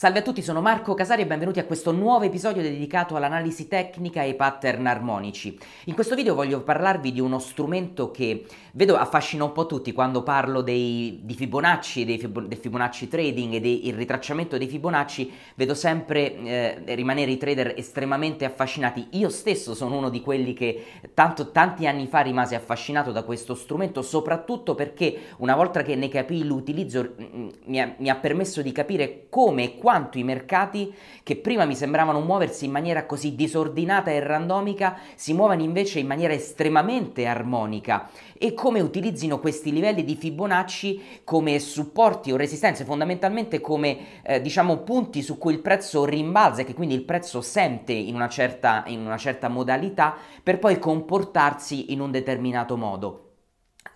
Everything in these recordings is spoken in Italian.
Salve a tutti, sono Marco Casari e benvenuti a questo nuovo episodio dedicato all'analisi tecnica e ai pattern armonici. In questo video voglio parlarvi di uno strumento che vedo affascina un po' tutti quando parlo dei, di Fibonacci, dei del Fibonacci trading e del ritracciamento dei Fibonacci, vedo sempre eh, rimanere i trader estremamente affascinati. Io stesso sono uno di quelli che tanto, tanti anni fa rimase affascinato da questo strumento, soprattutto perché una volta che ne capì l'utilizzo mh, mm, mm, mi, ha, mi ha permesso di capire come e quando quanto i mercati, che prima mi sembravano muoversi in maniera così disordinata e randomica, si muovano invece in maniera estremamente armonica e come utilizzino questi livelli di Fibonacci come supporti o resistenze, fondamentalmente come eh, diciamo punti su cui il prezzo rimbalza e che quindi il prezzo sente in una certa, in una certa modalità per poi comportarsi in un determinato modo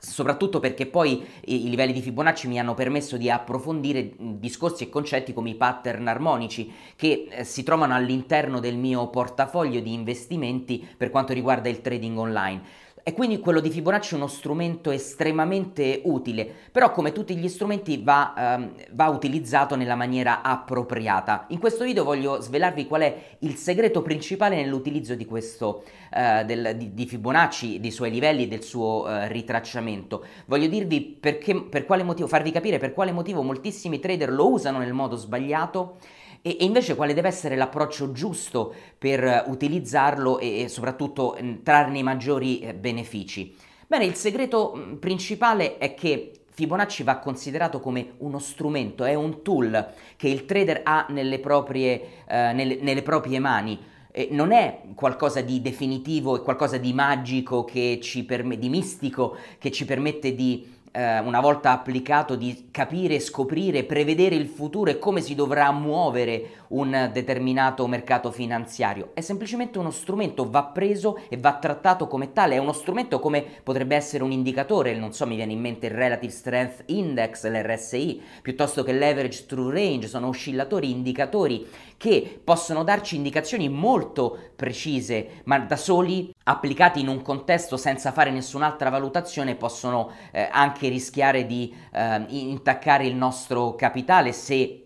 soprattutto perché poi i, livelli di Fibonacci mi hanno permesso di approfondire mm, discorsi e concetti come i pattern armonici che eh, si trovano all'interno del mio portafoglio di investimenti per quanto riguarda il trading online. E quindi quello di Fibonacci è uno strumento estremamente utile, però come tutti gli strumenti va, ehm, va, utilizzato nella maniera appropriata. In questo video voglio svelarvi qual è il segreto principale nell'utilizzo di, questo, eh, del, di, di Fibonacci, dei suoi livelli e del suo eh, ritracciamento. Voglio dirvi perché, per quale motivo, farvi capire per quale motivo moltissimi trader lo usano nel modo sbagliato e, e invece quale deve essere l'approccio giusto per eh, utilizzarlo e, e soprattutto mm, trarne i maggiori eh, benefici? Bene, il segreto mm, principale è che Fibonacci va considerato come uno strumento, è un tool che il trader ha nelle proprie, eh, nelle, nelle proprie mani. Eh, non è qualcosa di definitivo, è qualcosa di magico, che ci perm- di mistico, che ci permette di eh, una volta applicato, di capire, scoprire, prevedere il futuro e come si dovrà muovere un determinato mercato finanziario. È semplicemente uno strumento, va preso e va trattato come tale, è uno strumento come potrebbe essere un indicatore, non so, mi viene in mente il Relative Strength Index, l'RSI, piuttosto che l'Average True Range, sono oscillatori, indicatori che possono darci indicazioni molto precise, ma da soli applicati in un contesto senza fare nessun'altra valutazione possono eh, anche anche rischiare di eh, intaccare il nostro capitale se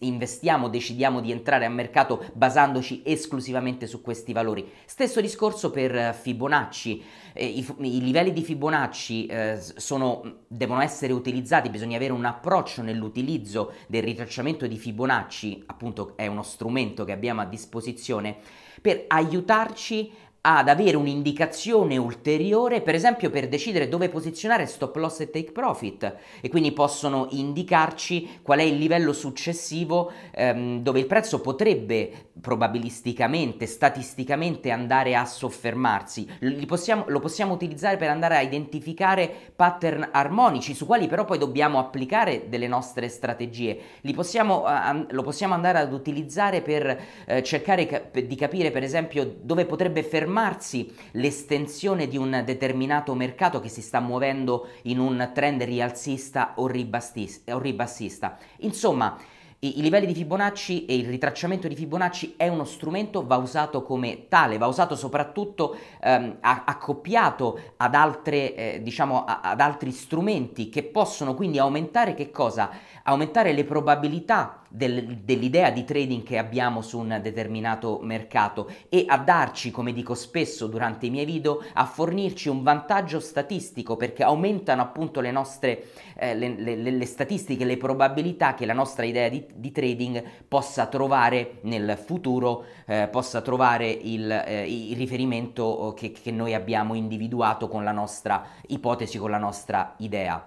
investiamo, decidiamo di entrare a mercato basandoci esclusivamente su questi valori. Stesso discorso per Fibonacci, eh, i, i, livelli di Fibonacci eh, sono, devono essere utilizzati, bisogna avere un approccio nell'utilizzo del ritracciamento di Fibonacci, appunto è uno strumento che abbiamo a disposizione, per aiutarci ad avere un'indicazione ulteriore, per esempio per decidere dove posizionare stop loss e take profit e quindi possono indicarci qual è il livello successivo ehm, dove il prezzo potrebbe probabilisticamente, statisticamente andare a soffermarsi, possiamo, lo possiamo utilizzare per andare a identificare pattern armonici su quali però poi dobbiamo applicare delle nostre strategie, possiamo, uh, lo possiamo andare ad utilizzare per uh, cercare cap- di capire per esempio dove potrebbe fermarsi l'estensione di un determinato mercato che si sta muovendo in un trend rialzista o, ribastis- o ribassista. Insomma, i, I, livelli di Fibonacci e il ritracciamento di Fibonacci è uno strumento, va usato come tale, va usato soprattutto ehm, accoppiato ad, altre, eh, diciamo, a, ad altri strumenti che possono quindi aumentare che cosa? aumentare le probabilità del, dell'idea di trading che abbiamo su un determinato mercato e a darci, come dico spesso durante i miei video, a fornirci un vantaggio statistico perché aumentano appunto le nostre eh, le, le, le, statistiche, le probabilità che la nostra idea di, di trading possa trovare nel futuro, eh, possa trovare il, eh, il riferimento oh, che, che noi abbiamo individuato con la nostra ipotesi, con la nostra idea.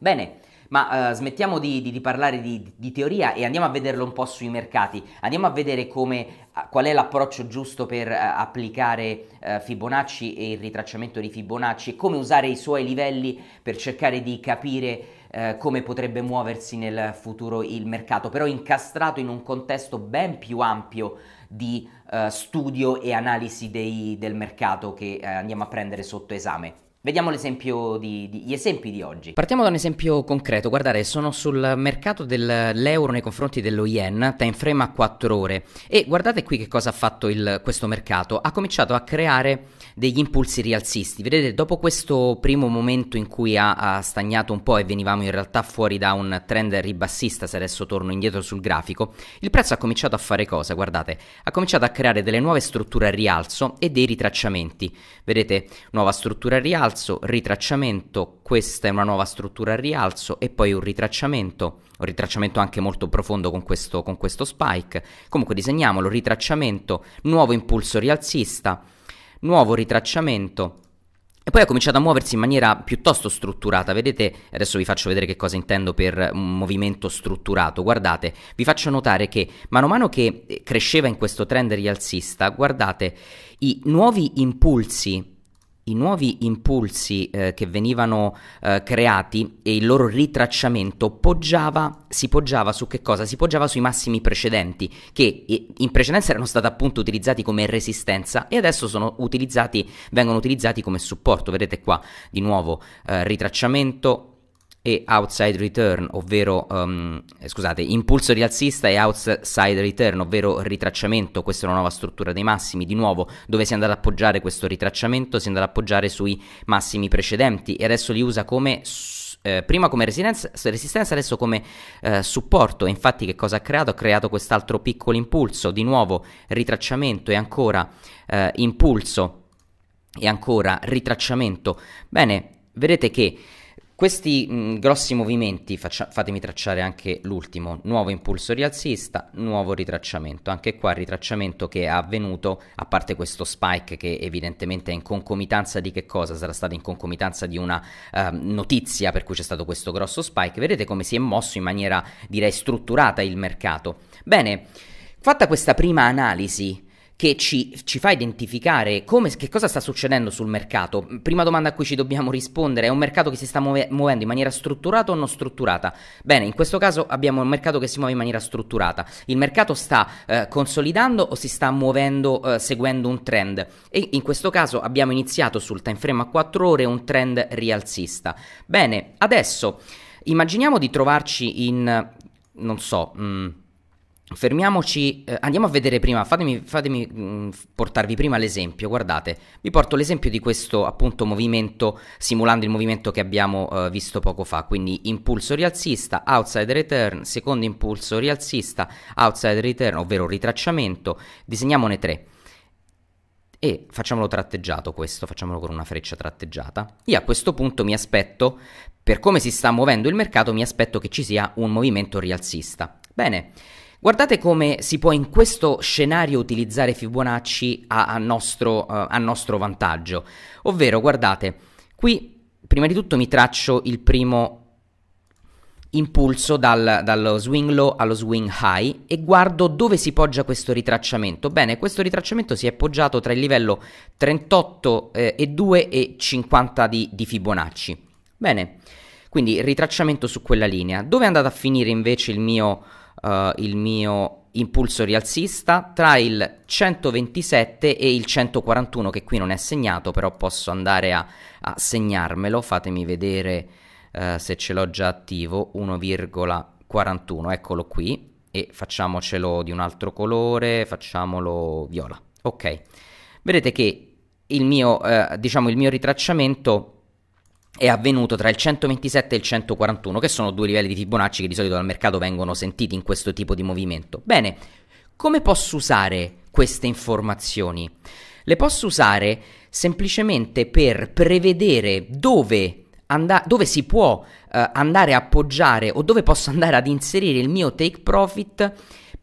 Bene, ma eh, smettiamo di, di, di parlare di, di, teoria e andiamo a vederlo un po' sui mercati, andiamo a vedere come, qual è l'approccio giusto per eh, applicare eh, Fibonacci e il ritracciamento di Fibonacci e come usare i suoi livelli per cercare di capire eh, come potrebbe muoversi nel futuro il mercato, però incastrato in un contesto ben più ampio di eh, studio e analisi dei, del mercato che eh, andiamo a prendere sotto esame. Vediamo di, di, gli esempi di oggi. Partiamo da un esempio concreto. Guardate, sono sul mercato dell'euro nei confronti dello yen, time frame a 4 ore. E guardate qui che cosa ha fatto il, questo mercato. Ha cominciato a creare degli impulsi rialzisti. Vedete, dopo questo primo momento in cui ha, ha stagnato un po' e venivamo in realtà fuori da un trend ribassista, se adesso torno indietro sul grafico, il prezzo ha cominciato a fare cosa? Guardate, ha cominciato a creare delle nuove strutture a rialzo e dei ritracciamenti. Vedete, nuova struttura a rialzo rialzo, ritracciamento, questa è una nuova struttura al rialzo e poi un ritracciamento, un ritracciamento anche molto profondo con questo, con questo spike. Comunque disegniamolo, ritracciamento, nuovo impulso rialzista, nuovo ritracciamento, e poi ha cominciato a muoversi in maniera piuttosto strutturata, vedete, adesso vi faccio vedere che cosa intendo per movimento strutturato, guardate, vi faccio notare che mano a mano che cresceva in questo trend rialzista, guardate, i nuovi impulsi i nuovi impulsi eh, che venivano eh, creati e il loro ritracciamento poggiava, si poggiava su che cosa? Si poggiava sui massimi precedenti che in precedenza erano stati appunto utilizzati come resistenza e adesso utilizzati, vengono utilizzati come supporto. Vedete qua di nuovo eh, ritracciamento, e outside return, ovvero um, scusate, impulso rialzista e outside return, ovvero ritracciamento. Questa è una nuova struttura dei massimi. Di nuovo, dove si è andato ad appoggiare questo ritracciamento? Si è andato ad appoggiare sui massimi precedenti e adesso li usa come eh, prima come resistenza, adesso come eh, supporto. Infatti, che cosa ha creato? Ha creato quest'altro piccolo impulso, di nuovo ritracciamento e ancora eh, impulso e ancora ritracciamento. Bene, vedete che questi mh, mm, grossi movimenti, faccia, fatemi tracciare anche l'ultimo, nuovo impulso rialzista, nuovo ritracciamento, anche qua il ritracciamento che è avvenuto, a parte questo spike che evidentemente è in concomitanza di che cosa? Sarà stato in concomitanza di una eh, notizia per cui c'è stato questo grosso spike, vedete come si è mosso in maniera direi strutturata il mercato. Bene, fatta questa prima analisi che ci, ci, fa identificare come, che cosa sta succedendo sul mercato. Prima domanda a cui ci dobbiamo rispondere, è un mercato che si sta muove, muovendo in maniera strutturata o non strutturata? Bene, in questo caso abbiamo un mercato che si muove in maniera strutturata. Il mercato sta eh, consolidando o si sta muovendo eh, seguendo un trend? E in questo caso abbiamo iniziato sul time frame a 4 ore un trend rialzista. Bene, adesso immaginiamo di trovarci in, non so... Mh, mm, Fermiamoci, eh, andiamo a vedere prima, fatemi, fatemi mh, mm, portarvi prima l'esempio, guardate, vi porto l'esempio di questo appunto movimento simulando il movimento che abbiamo eh, visto poco fa, quindi impulso rialzista, outside return, secondo impulso rialzista, outside return, ovvero ritracciamento, disegniamone tre e facciamolo tratteggiato questo, facciamolo con una freccia tratteggiata. Io a questo punto mi aspetto, per come si sta muovendo il mercato, mi aspetto che ci sia un movimento rialzista. Bene. Guardate come si può in questo scenario utilizzare Fibonacci a, a, nostro, uh, a nostro, vantaggio. Ovvero, guardate, qui prima di tutto mi traccio il primo impulso dal, dallo swing low allo swing high e guardo dove si poggia questo ritracciamento. Bene, questo ritracciamento si è poggiato tra il livello 38,2 eh, e, 2 e 50 di, di Fibonacci. Bene, quindi ritracciamento su quella linea. Dove è andato a finire invece il mio eh, il mio impulso rialzista tra il 127 e il 141 che qui non è segnato, però posso andare a, a segnarmelo, fatemi vedere uh, se ce l'ho già attivo, 1,41, eccolo qui, e facciamocelo di un altro colore, facciamolo viola. Ok, vedete che il mio, eh, diciamo, il mio ritracciamento è avvenuto tra il 127 e il 141, che sono due livelli di Fibonacci che di solito dal mercato vengono sentiti in questo tipo di movimento. Bene, come posso usare queste informazioni? Le posso usare semplicemente per prevedere dove And- dove si può uh, andare a appoggiare o dove posso andare ad inserire il mio take profit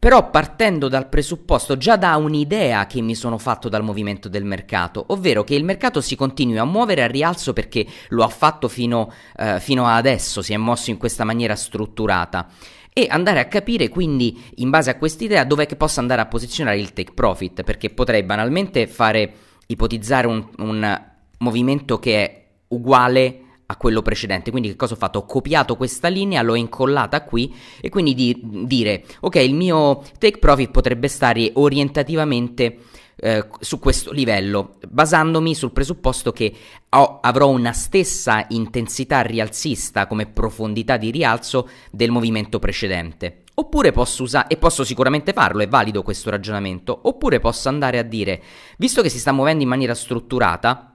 però partendo dal presupposto, già da un'idea che mi sono fatto dal movimento del mercato, ovvero che il mercato si continui a muovere a rialzo perché lo ha fatto fino, eh, fino ad adesso, si è mosso in questa maniera strutturata e andare a capire quindi in base a quest'idea dov'è che posso andare a posizionare il take profit perché potrei banalmente fare ipotizzare un, un movimento che è uguale a quello precedente. Quindi che cosa ho fatto? Ho copiato questa linea, l'ho incollata qui e quindi di, dire, ok, il mio take profit potrebbe stare orientativamente eh, su questo livello, basandomi sul presupposto che ho, avrò una stessa intensità rialzista come profondità di rialzo del movimento precedente. Oppure posso usare, e posso sicuramente farlo, è valido questo ragionamento, oppure posso andare a dire, visto che si sta muovendo in maniera strutturata,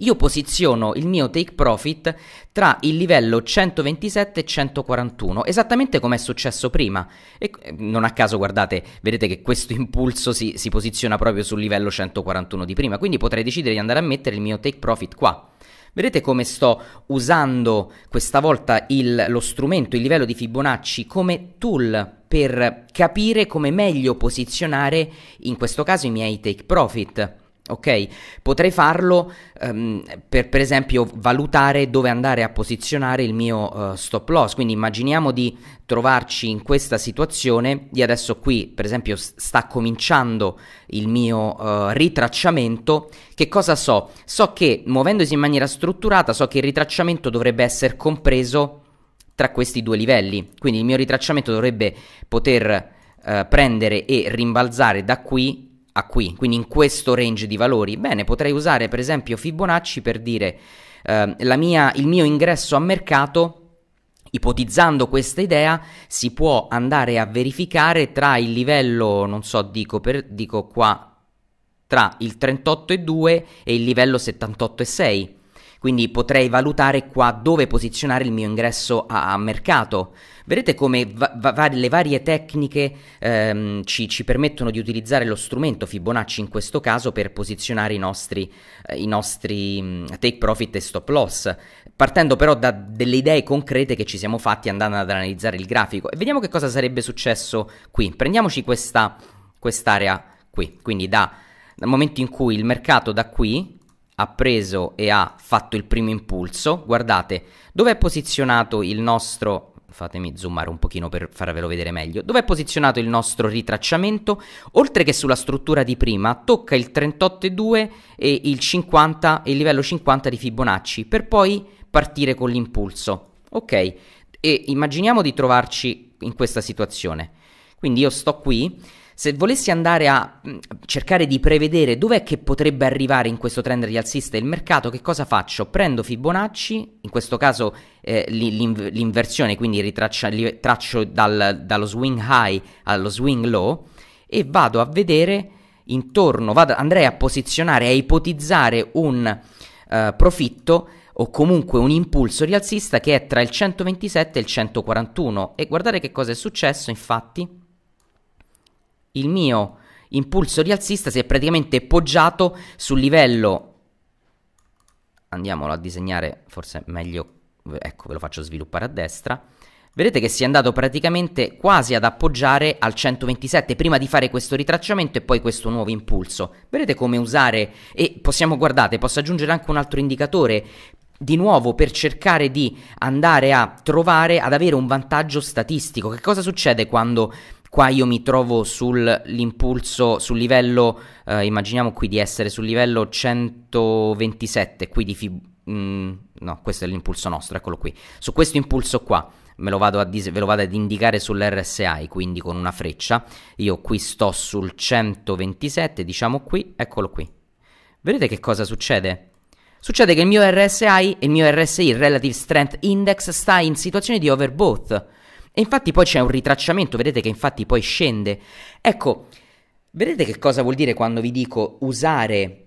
io posiziono il mio take profit tra il livello 127 e 141, esattamente come è successo prima. E mm, non a caso, guardate, vedete che questo impulso si, si posiziona proprio sul livello 141 di prima, quindi potrei decidere di andare a mettere il mio take profit qua. Vedete come sto usando questa volta il, lo strumento, il livello di Fibonacci come tool per capire come meglio posizionare in questo caso i miei take profit ok? Potrei farlo um, per, per esempio valutare dove andare a posizionare il mio uh, stop loss, quindi immaginiamo di trovarci in questa situazione, di adesso qui per esempio sta cominciando il mio uh, ritracciamento, che cosa so? So che muovendosi in maniera strutturata, so che il ritracciamento dovrebbe essere compreso tra questi due livelli, quindi il mio ritracciamento dovrebbe poter uh, prendere e rimbalzare da qui a qui, quindi in questo range di valori, bene, potrei usare per esempio Fibonacci per dire eh, mia, il mio ingresso a mercato Ipotizzando questa idea si può andare a verificare tra il livello, non so, dico, per, dico qua, tra il 38,2 e il livello 78,6 quindi potrei valutare qua dove posizionare il mio ingresso a, a mercato. Vedete come va- va- le varie tecniche ehm, ci-, ci, permettono di utilizzare lo strumento Fibonacci in questo caso per posizionare i nostri, eh, i nostri mm, take profit e stop loss, partendo però da delle idee concrete che ci siamo fatti andando ad analizzare il grafico. E vediamo che cosa sarebbe successo qui. Prendiamoci questa quest'area qui, quindi da, dal momento in cui il mercato da qui ha preso e ha fatto il primo impulso, guardate dove è posizionato il nostro fatemi zoomare un pochino per farvelo vedere meglio, dove è posizionato il nostro ritracciamento, oltre che sulla struttura di prima, tocca il 38,2 e il 50 e il livello 50 di Fibonacci, per poi partire con l'impulso. Ok, e immaginiamo di trovarci in questa situazione. Quindi io sto qui, se volessi andare a mm, cercare di prevedere dov'è che potrebbe arrivare in questo trend rialzista il mercato, che cosa faccio? Prendo Fibonacci, in questo caso eh, l'in- l'inversione, quindi ritraccio dal, dallo swing high allo swing low e vado a vedere intorno, vado, andrei a posizionare, a ipotizzare un eh, profitto o comunque un impulso rialzista che è tra il 127 e il 141 e guardate che cosa è successo infatti il mio impulso rialzista si è praticamente poggiato sul livello andiamolo a disegnare forse meglio ecco ve lo faccio sviluppare a destra vedete che si è andato praticamente quasi ad appoggiare al 127 prima di fare questo ritracciamento e poi questo nuovo impulso vedete come usare e possiamo guardate posso aggiungere anche un altro indicatore di nuovo per cercare di andare a trovare ad avere un vantaggio statistico che cosa succede quando Qua io mi trovo sull'impulso, sul livello, eh, immaginiamo qui di essere sul livello 127, qui di fib- mm, no, questo è l'impulso nostro, eccolo qui. Su questo impulso qua, me lo vado dis- ve lo vado ad indicare sull'RSI, quindi con una freccia, io qui sto sul 127, diciamo qui, eccolo qui. Vedete che cosa succede? Succede che il mio RSI e il mio RSI, Relative Strength Index, sta in situazione di overbought. E infatti poi c'è un ritracciamento, vedete che infatti poi scende. Ecco, vedete che cosa vuol dire quando vi dico usare,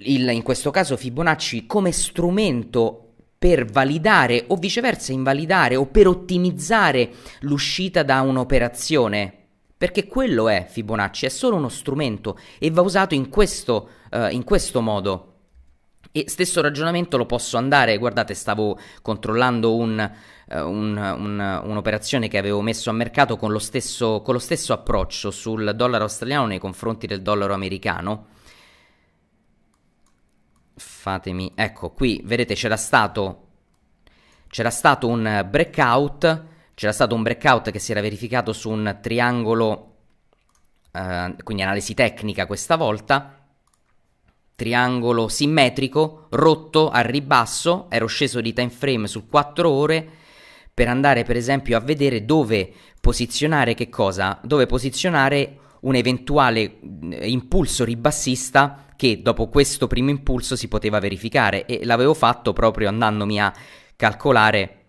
il, in questo caso Fibonacci, come strumento per validare o viceversa invalidare o per ottimizzare l'uscita da un'operazione? Perché quello è Fibonacci, è solo uno strumento e va usato in questo, uh, in questo modo. E stesso ragionamento lo posso andare, guardate, stavo controllando un, uh, un, un, un'operazione che avevo messo a mercato con lo, stesso, con lo stesso approccio sul dollaro australiano nei confronti del dollaro americano. Fatemi, ecco qui, vedete c'era stato c'era stato un breakout, c'era stato un breakout che si era verificato su un triangolo, eh, quindi analisi tecnica questa volta, triangolo simmetrico, rotto al ribasso, ero sceso di time frame su 4 ore per andare per esempio a vedere dove posizionare che cosa, dove posizionare un eventuale impulso ribassista che dopo questo primo impulso si poteva verificare e l'avevo fatto proprio andandomi a calcolare,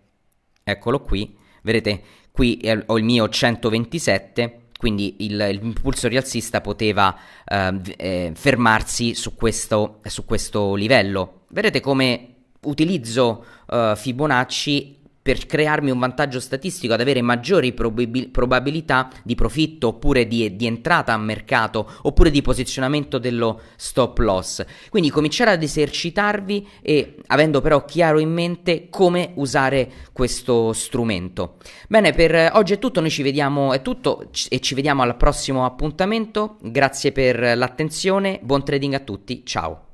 eccolo qui, vedete qui ho il mio 127 quindi il, l'impulso rialzista poteva ehm, eh, fermarsi su questo, su questo livello. Vedete come utilizzo uh, Fibonacci per crearmi un vantaggio statistico, ad avere maggiori probabil- probabilità di profitto oppure di, di entrata a mercato oppure di posizionamento dello stop loss. Quindi cominciare ad esercitarvi e avendo però chiaro in mente come usare questo strumento. Bene, per oggi è tutto, noi ci vediamo, è tutto e ci vediamo al prossimo appuntamento. Grazie per l'attenzione, buon trading a tutti, ciao.